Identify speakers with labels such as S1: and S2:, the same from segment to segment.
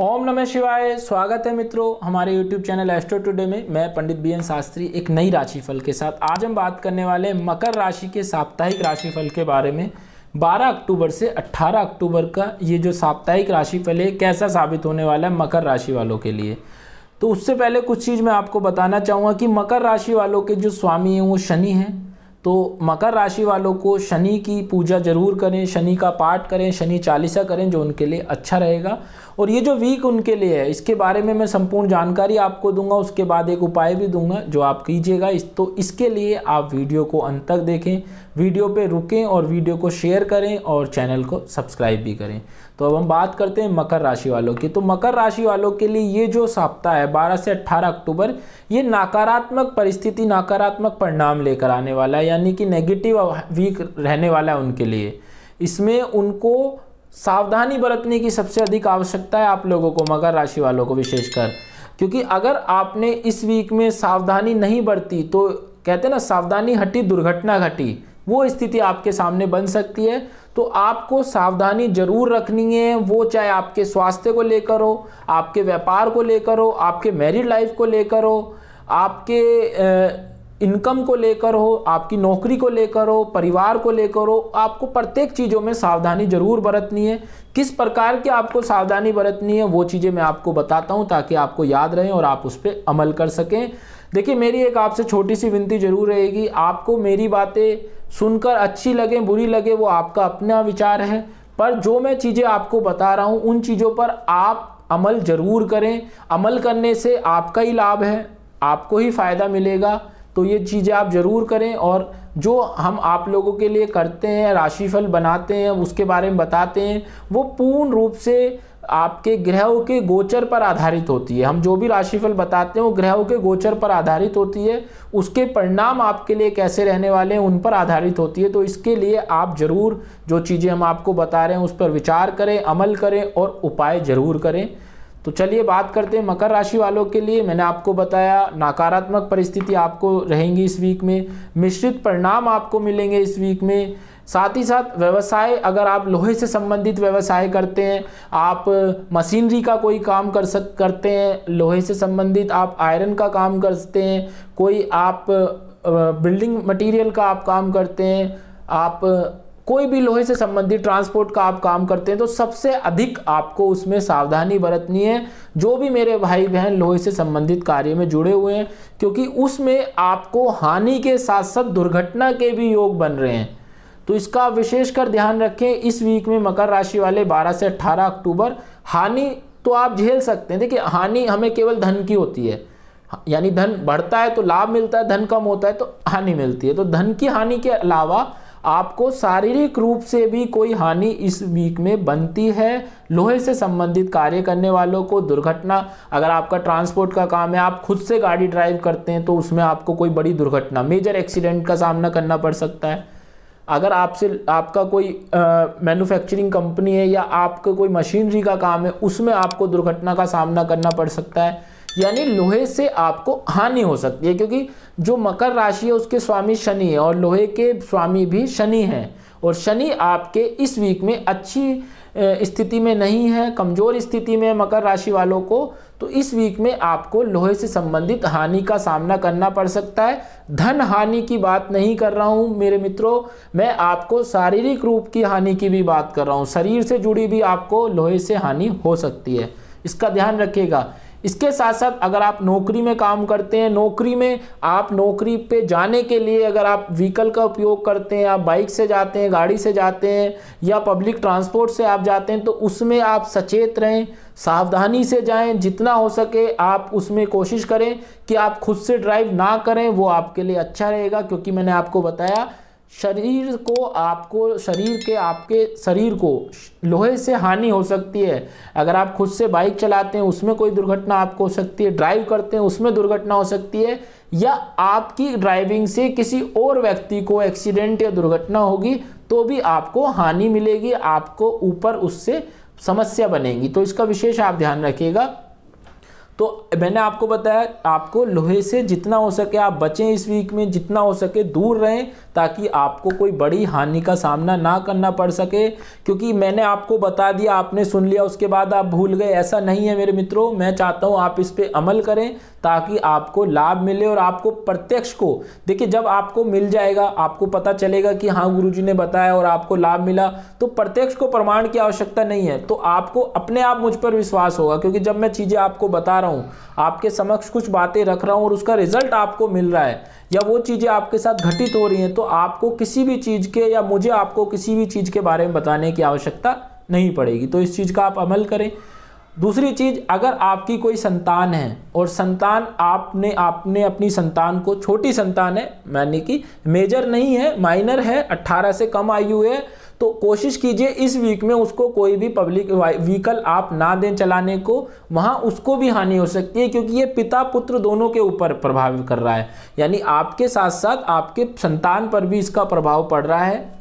S1: ओम नमः शिवाय स्वागत है मित्रों हमारे YouTube चैनल एस्ट्रो टुडे में मैं पंडित बीएन शास्त्री एक नई राशिफल के साथ आज हम बात करने वाले हैं मकर राशि के साप्ताहिक राशिफल के बारे में 12 अक्टूबर से 18 अक्टूबर का ये जो साप्ताहिक राशिफल है कैसा साबित होने वाला है मकर राशि वालों के लिए तो उससे पहले कुछ चीज़ मैं आपको बताना चाहूँगा कि मकर राशि वालों के जो स्वामी हैं वो शनि हैं तो मकर राशि वालों को शनि की पूजा जरूर करें शनि का पाठ करें शनि चालीसा करें जो उनके लिए अच्छा रहेगा और ये जो वीक उनके लिए है इसके बारे में मैं संपूर्ण जानकारी आपको दूंगा उसके बाद एक उपाय भी दूंगा जो आप कीजिएगा इस तो इसके लिए आप वीडियो को अंत तक देखें वीडियो पे रुकें और वीडियो को शेयर करें और चैनल को सब्सक्राइब भी करें तो अब हम बात करते हैं मकर राशि वालों की तो मकर राशि वालों के लिए ये जो सप्ताह है 12 से 18 अक्टूबर ये नकारात्मक परिस्थिति नकारात्मक परिणाम लेकर आने वाला है यानी कि नेगेटिव वीक रहने वाला है उनके लिए इसमें उनको सावधानी बरतने की सबसे अधिक आवश्यकता है आप लोगों को मकर राशि वालों को विशेषकर क्योंकि अगर आपने इस वीक में सावधानी नहीं बरती तो कहते हैं ना सावधानी हटी दुर्घटना घटी वो स्थिति आपके सामने बन सकती है तो आपको सावधानी जरूर रखनी है वो चाहे आपके स्वास्थ्य को लेकर हो आपके व्यापार को लेकर हो आपके मैरिड लाइफ को लेकर हो आपके इनकम को लेकर हो आपकी नौकरी को लेकर हो परिवार को लेकर हो आपको प्रत्येक चीज़ों में सावधानी जरूर बरतनी है किस प्रकार की आपको सावधानी बरतनी है वो चीज़ें मैं आपको बताता हूँ ताकि आपको याद रहें और आप उस पर अमल कर सकें देखिए मेरी एक आपसे छोटी सी विनती जरूर रहेगी आपको मेरी बातें सुनकर अच्छी लगे बुरी लगे वो आपका अपना विचार है पर जो मैं चीज़ें आपको बता रहा हूँ उन चीज़ों पर आप अमल ज़रूर करें अमल करने से आपका ही लाभ है आपको ही फ़ायदा मिलेगा तो ये चीज़ें आप ज़रूर करें और जो हम आप लोगों के लिए करते हैं राशिफल बनाते हैं उसके बारे में बताते हैं वो पूर्ण रूप से आपके ग्रहों के गोचर पर आधारित होती है हम जो भी राशिफल बताते हैं वो ग्रहों के गोचर पर आधारित होती है उसके परिणाम आपके लिए कैसे रहने वाले हैं उन पर आधारित होती है तो इसके लिए आप ज़रूर जो चीज़ें हम आपको बता रहे हैं उस पर विचार करें अमल करें और उपाय ज़रूर करें तो चलिए बात करते हैं मकर राशि वालों के लिए मैंने आपको बताया नकारात्मक परिस्थिति आपको रहेंगी इस वीक में मिश्रित परिणाम आपको मिलेंगे इस वीक में साथ ही साथ व्यवसाय अगर आप लोहे से संबंधित व्यवसाय करते हैं आप मशीनरी का कोई काम कर सक करते हैं लोहे से संबंधित आप आयरन का काम करते हैं कोई आप बिल्डिंग मटेरियल का आप काम करते हैं आप कोई भी लोहे से संबंधित ट्रांसपोर्ट का आप काम करते हैं तो सबसे अधिक आपको उसमें सावधानी बरतनी है जो भी मेरे भाई बहन लोहे से संबंधित कार्य में जुड़े हुए हैं क्योंकि उसमें आपको हानि के साथ साथ दुर्घटना के भी योग बन रहे हैं तो इसका विशेष कर ध्यान रखें इस वीक में मकर राशि वाले 12 से 18 अक्टूबर हानि तो आप झेल सकते हैं देखिए हानि हमें केवल धन की होती है यानी धन बढ़ता है तो लाभ मिलता है धन कम होता है तो हानि मिलती है तो धन की हानि के अलावा आपको शारीरिक रूप से भी कोई हानि इस वीक में बनती है लोहे से संबंधित कार्य करने वालों को दुर्घटना अगर आपका ट्रांसपोर्ट का काम है आप खुद से गाड़ी ड्राइव करते हैं तो उसमें आपको कोई बड़ी दुर्घटना मेजर एक्सीडेंट का सामना करना पड़ सकता है अगर आपसे आपका कोई मैन्युफैक्चरिंग कंपनी है या आपका कोई मशीनरी का काम है उसमें आपको दुर्घटना का सामना करना पड़ सकता है यानी लोहे से आपको हानि हो सकती है क्योंकि जो मकर राशि है उसके स्वामी शनि है और लोहे के स्वामी भी शनि हैं और शनि आपके इस वीक में अच्छी स्थिति में नहीं है कमज़ोर स्थिति में मकर राशि वालों को तो इस वीक में आपको लोहे से संबंधित हानि का सामना करना पड़ सकता है धन हानि की बात नहीं कर रहा हूँ मेरे मित्रों मैं आपको शारीरिक रूप की हानि की भी बात कर रहा हूँ शरीर से जुड़ी भी आपको लोहे से हानि हो सकती है इसका ध्यान रखिएगा इसके साथ साथ अगर आप नौकरी में काम करते हैं नौकरी में आप नौकरी पे जाने के लिए अगर आप व्हीकल का उपयोग करते हैं आप बाइक से जाते हैं गाड़ी से जाते हैं या पब्लिक ट्रांसपोर्ट से आप जाते हैं तो उसमें आप सचेत रहें सावधानी से जाएं जितना हो सके आप उसमें कोशिश करें कि आप खुद से ड्राइव ना करें वो आपके लिए अच्छा रहेगा क्योंकि मैंने आपको बताया शरीर को आपको शरीर के आपके शरीर को लोहे से हानि हो सकती है अगर आप खुद से बाइक चलाते हैं उसमें कोई दुर्घटना आपको हो सकती है ड्राइव करते हैं उसमें दुर्घटना हो सकती है या आपकी ड्राइविंग से किसी और व्यक्ति को एक्सीडेंट या दुर्घटना होगी तो भी आपको हानि मिलेगी आपको ऊपर उससे समस्या बनेगी तो इसका विशेष आप ध्यान रखिएगा तो मैंने आपको बताया आपको लोहे से जितना हो सके आप बचें इस वीक में जितना हो सके दूर रहें ताकि आपको कोई बड़ी हानि का सामना ना करना पड़ सके क्योंकि मैंने आपको बता दिया आपने सुन लिया उसके बाद आप भूल गए ऐसा नहीं है मेरे मित्रों मैं चाहता हूँ आप इस पर अमल करें ताकि आपको लाभ मिले और आपको प्रत्यक्ष को देखिए जब आपको मिल जाएगा आपको पता चलेगा कि हाँ गुरुजी ने बताया और आपको लाभ मिला तो प्रत्यक्ष को प्रमाण की आवश्यकता नहीं है तो आपको अपने आप मुझ पर विश्वास होगा क्योंकि जब मैं चीज़ें आपको बता रहा रहा हूँ आपके समक्ष कुछ बातें रख रहा हूँ और उसका रिजल्ट आपको मिल रहा है या वो चीज़ें आपके साथ घटित हो रही हैं तो आपको किसी भी चीज़ के या मुझे आपको किसी भी चीज़ के बारे में बताने की आवश्यकता नहीं पड़ेगी तो इस चीज़ का आप अमल करें दूसरी चीज़ अगर आपकी कोई संतान है और संतान आपने आपने अपनी संतान को छोटी संतान है यानी कि मेजर नहीं है माइनर है 18 से कम आयु है तो कोशिश कीजिए इस वीक में उसको कोई भी पब्लिक व्हीकल आप ना दें चलाने को वहाँ उसको भी हानि हो सकती है क्योंकि ये पिता पुत्र दोनों के ऊपर प्रभाव कर रहा है यानी आपके साथ साथ आपके संतान पर भी इसका प्रभाव पड़ रहा है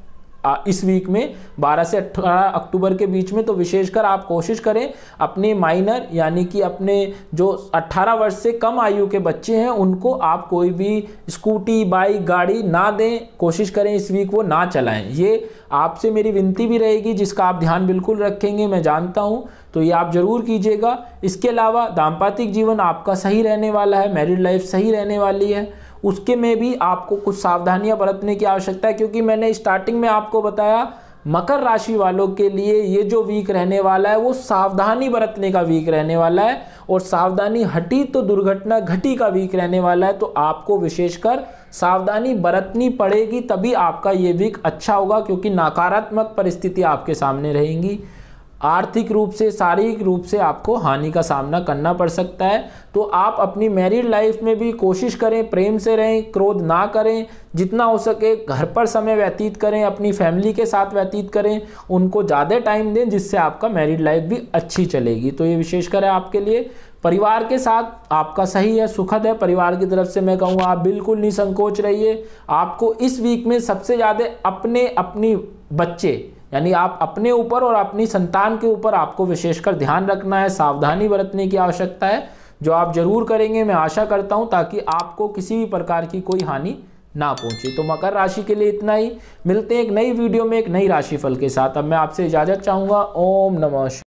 S1: इस वीक में 12 से 18 अक्टूबर के बीच में तो विशेषकर आप कोशिश करें अपने माइनर यानी कि अपने जो 18 वर्ष से कम आयु के बच्चे हैं उनको आप कोई भी स्कूटी बाइक गाड़ी ना दें कोशिश करें इस वीक वो ना चलाएं ये आपसे मेरी विनती भी रहेगी जिसका आप ध्यान बिल्कुल रखेंगे मैं जानता हूँ तो ये आप ज़रूर कीजिएगा इसके अलावा दाम्पातिक जीवन आपका सही रहने वाला है मैरिड लाइफ सही रहने वाली है उसके में भी आपको कुछ सावधानियां बरतने की आवश्यकता है क्योंकि मैंने स्टार्टिंग में आपको बताया मकर राशि वालों के लिए ये जो वीक रहने वाला है वो सावधानी बरतने का वीक रहने वाला है और सावधानी हटी तो दुर्घटना घटी का वीक रहने वाला है तो आपको विशेषकर सावधानी बरतनी पड़ेगी तभी आपका ये वीक अच्छा होगा क्योंकि नकारात्मक परिस्थिति आपके सामने रहेंगी आर्थिक रूप से शारीरिक रूप से आपको हानि का सामना करना पड़ सकता है तो आप अपनी मैरिड लाइफ में भी कोशिश करें प्रेम से रहें क्रोध ना करें जितना हो सके घर पर समय व्यतीत करें अपनी फैमिली के साथ व्यतीत करें उनको ज़्यादा टाइम दें जिससे आपका मैरिड लाइफ भी अच्छी चलेगी तो ये विशेषकर है आपके लिए परिवार के साथ आपका सही है सुखद है परिवार की तरफ से मैं कहूँगा आप बिल्कुल निसंकोच रहिए आपको इस वीक में सबसे ज़्यादा अपने अपनी बच्चे यानी आप अपने ऊपर और अपनी संतान के ऊपर आपको विशेषकर ध्यान रखना है सावधानी बरतने की आवश्यकता है जो आप जरूर करेंगे मैं आशा करता हूं ताकि आपको किसी भी प्रकार की कोई हानि ना पहुंचे तो मकर राशि के लिए इतना ही मिलते हैं एक नई वीडियो में एक नई राशिफल के साथ अब मैं आपसे इजाज़त चाहूँगा ओम नमः